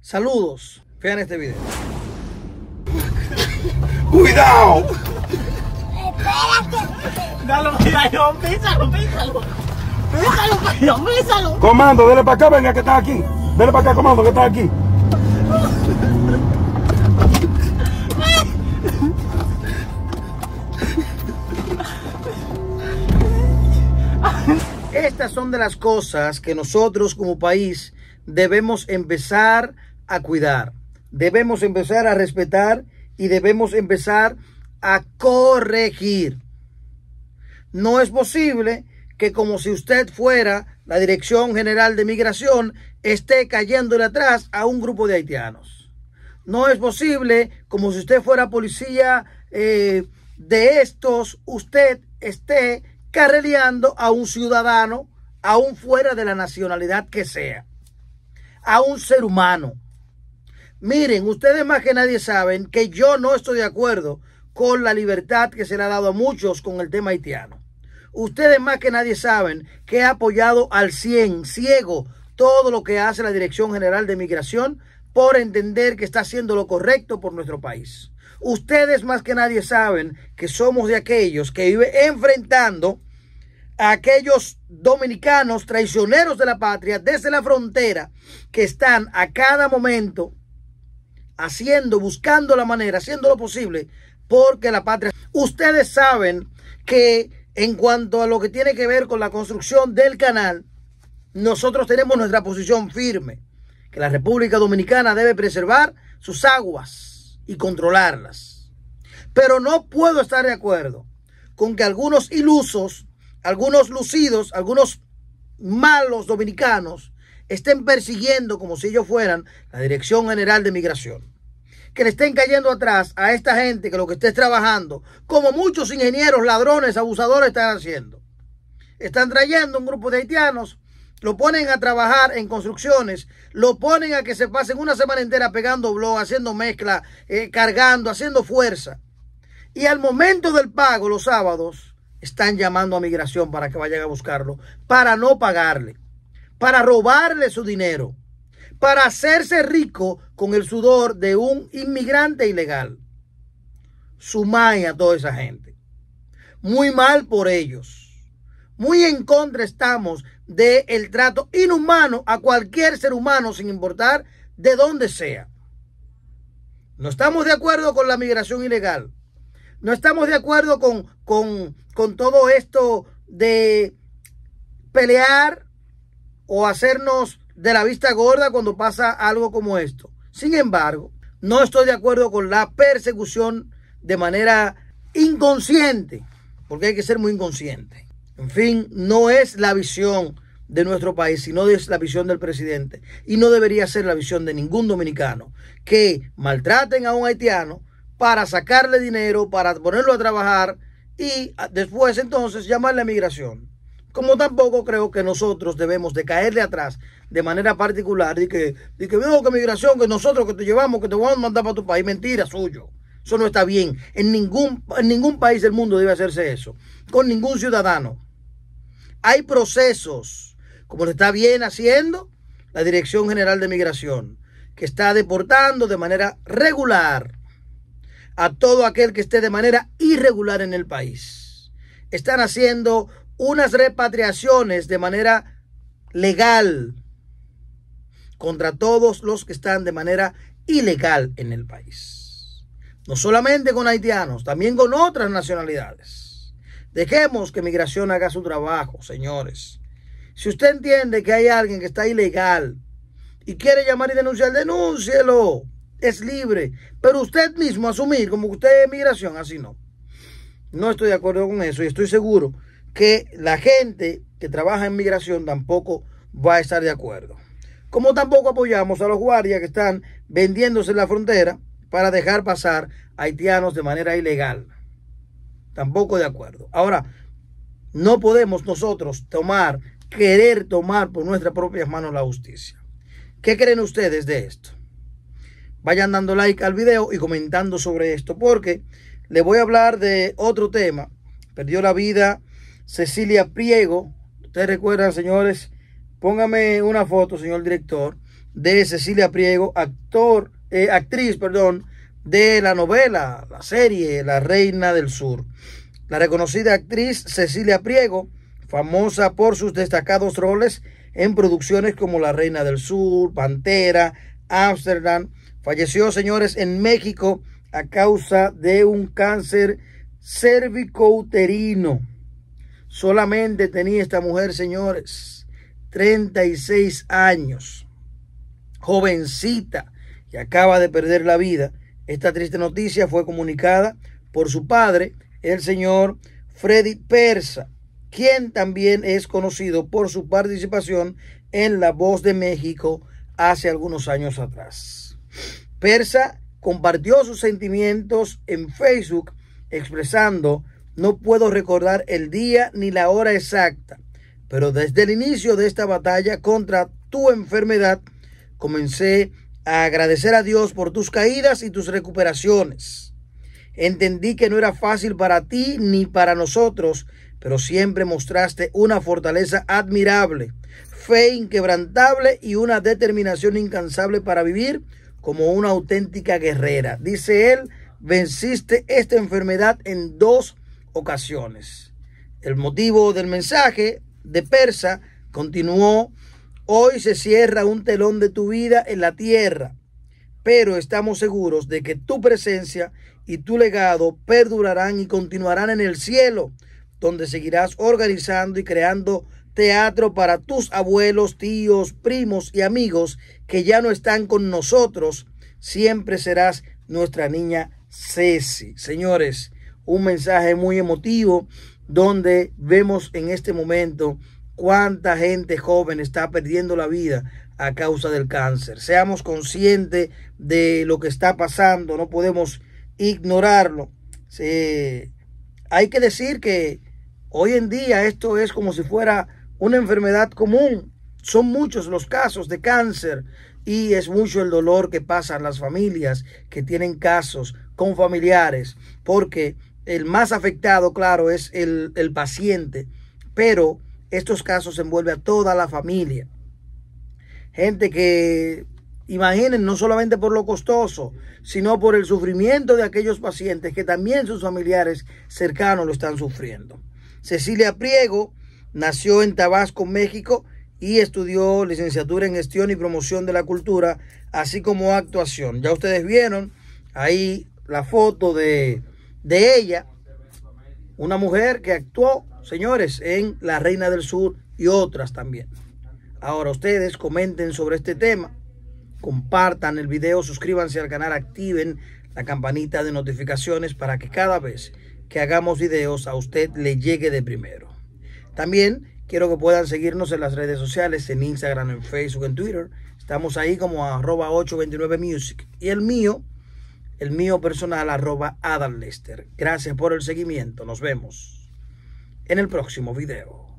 Saludos. Vean este video. ¡Cuidado! ¡Espérate! Dale, pésalo. písalo, písalo. Písalo, písalo. Comando, dele para acá, venga que está aquí. Dele para acá, comando, que está aquí. Estas son de las cosas que nosotros como país debemos empezar a cuidar. Debemos empezar a respetar y debemos empezar a corregir. No es posible que como si usted fuera la Dirección General de Migración, esté cayéndole atrás a un grupo de haitianos. No es posible como si usted fuera policía eh, de estos, usted esté carreleando a un ciudadano, aún fuera de la nacionalidad que sea, a un ser humano. Miren, ustedes más que nadie saben que yo no estoy de acuerdo con la libertad que se le ha dado a muchos con el tema haitiano. Ustedes más que nadie saben que he apoyado al 100, ciego, todo lo que hace la Dirección General de Migración por entender que está haciendo lo correcto por nuestro país. Ustedes más que nadie saben que somos de aquellos que vive enfrentando a aquellos dominicanos traicioneros de la patria desde la frontera que están a cada momento haciendo, buscando la manera, haciendo lo posible, porque la patria. Ustedes saben que en cuanto a lo que tiene que ver con la construcción del canal, nosotros tenemos nuestra posición firme, que la República Dominicana debe preservar sus aguas y controlarlas. Pero no puedo estar de acuerdo con que algunos ilusos, algunos lucidos, algunos malos dominicanos estén persiguiendo como si ellos fueran la Dirección General de Migración. Que le estén cayendo atrás a esta gente que lo que estés trabajando, como muchos ingenieros, ladrones, abusadores están haciendo. Están trayendo un grupo de haitianos, lo ponen a trabajar en construcciones, lo ponen a que se pasen una semana entera pegando blog, haciendo mezcla, eh, cargando, haciendo fuerza. Y al momento del pago, los sábados, están llamando a migración para que vayan a buscarlo, para no pagarle para robarle su dinero, para hacerse rico con el sudor de un inmigrante ilegal. Sumae a toda esa gente. Muy mal por ellos. Muy en contra estamos del trato inhumano a cualquier ser humano, sin importar de dónde sea. No estamos de acuerdo con la migración ilegal. No estamos de acuerdo con, con, con todo esto de pelear o hacernos de la vista gorda cuando pasa algo como esto. Sin embargo, no estoy de acuerdo con la persecución de manera inconsciente, porque hay que ser muy inconsciente. En fin, no es la visión de nuestro país, sino es la visión del presidente. Y no debería ser la visión de ningún dominicano que maltraten a un haitiano para sacarle dinero, para ponerlo a trabajar y después entonces llamarle a migración. Como tampoco creo que nosotros debemos de caerle atrás de manera particular de que, que veo oh, que migración, que nosotros que te llevamos, que te vamos a mandar para tu país, mentira suyo. Eso no está bien. En ningún, ningún país del mundo debe hacerse eso. Con ningún ciudadano. Hay procesos, como lo está bien haciendo la Dirección General de Migración, que está deportando de manera regular a todo aquel que esté de manera irregular en el país. Están haciendo unas repatriaciones de manera legal contra todos los que están de manera ilegal en el país. No solamente con haitianos, también con otras nacionalidades. Dejemos que migración haga su trabajo, señores. Si usted entiende que hay alguien que está ilegal y quiere llamar y denunciar, denúncielo. Es libre. Pero usted mismo asumir como que usted es migración, así no. No estoy de acuerdo con eso y estoy seguro que la gente que trabaja en migración tampoco va a estar de acuerdo. Como tampoco apoyamos a los guardias que están vendiéndose la frontera para dejar pasar haitianos de manera ilegal. Tampoco de acuerdo. Ahora, no podemos nosotros tomar, querer tomar por nuestras propias manos la justicia. ¿Qué creen ustedes de esto? Vayan dando like al video y comentando sobre esto, porque les voy a hablar de otro tema. Perdió la vida Cecilia Priego. Ustedes recuerdan, señores, póngame una foto, señor director, de Cecilia Priego, actor, eh, actriz, perdón, de la novela, la serie La Reina del Sur. La reconocida actriz Cecilia Priego, famosa por sus destacados roles en producciones como La Reina del Sur, Pantera, Amsterdam, falleció, señores, en México a causa de un cáncer cervicouterino. Solamente tenía esta mujer, señores, 36 años, jovencita, que acaba de perder la vida. Esta triste noticia fue comunicada por su padre, el señor Freddy Persa, quien también es conocido por su participación en La Voz de México hace algunos años atrás. Persa compartió sus sentimientos en Facebook expresando no puedo recordar el día ni la hora exacta, pero desde el inicio de esta batalla contra tu enfermedad, comencé a agradecer a Dios por tus caídas y tus recuperaciones. Entendí que no era fácil para ti ni para nosotros, pero siempre mostraste una fortaleza admirable, fe inquebrantable y una determinación incansable para vivir como una auténtica guerrera. Dice él, venciste esta enfermedad en dos ocasiones. El motivo del mensaje de Persa continuó, hoy se cierra un telón de tu vida en la tierra, pero estamos seguros de que tu presencia y tu legado perdurarán y continuarán en el cielo, donde seguirás organizando y creando teatro para tus abuelos, tíos, primos y amigos que ya no están con nosotros. Siempre serás nuestra niña Ceci. Señores, un mensaje muy emotivo donde vemos en este momento cuánta gente joven está perdiendo la vida a causa del cáncer. Seamos conscientes de lo que está pasando, no podemos ignorarlo. Hay que decir que hoy en día esto es como si fuera una enfermedad común. Son muchos los casos de cáncer y es mucho el dolor que pasan las familias que tienen casos con familiares, porque el más afectado, claro, es el, paciente, pero estos casos envuelven a toda la familia. Gente que, imaginen, no solamente por lo costoso, sino por el sufrimiento de aquellos pacientes que también sus familiares cercanos lo están sufriendo. Cecilia Priego nació en Tabasco, México, y estudió licenciatura en gestión y promoción de la cultura, así como actuación. Ya ustedes vieron ahí la foto de de ella, una mujer que actuó, señores, en La Reina del Sur y otras también. Ahora ustedes comenten sobre este tema, compartan el video, suscríbanse al canal, activen la campanita de notificaciones para que cada vez que hagamos videos a usted le llegue de primero. También quiero que puedan seguirnos en las redes sociales, en Instagram, en Facebook, en Twitter. Estamos ahí como arroba 829music. Y el mío, el mío personal arroba Adam Lester. Gracias por el seguimiento. Nos vemos en el próximo video.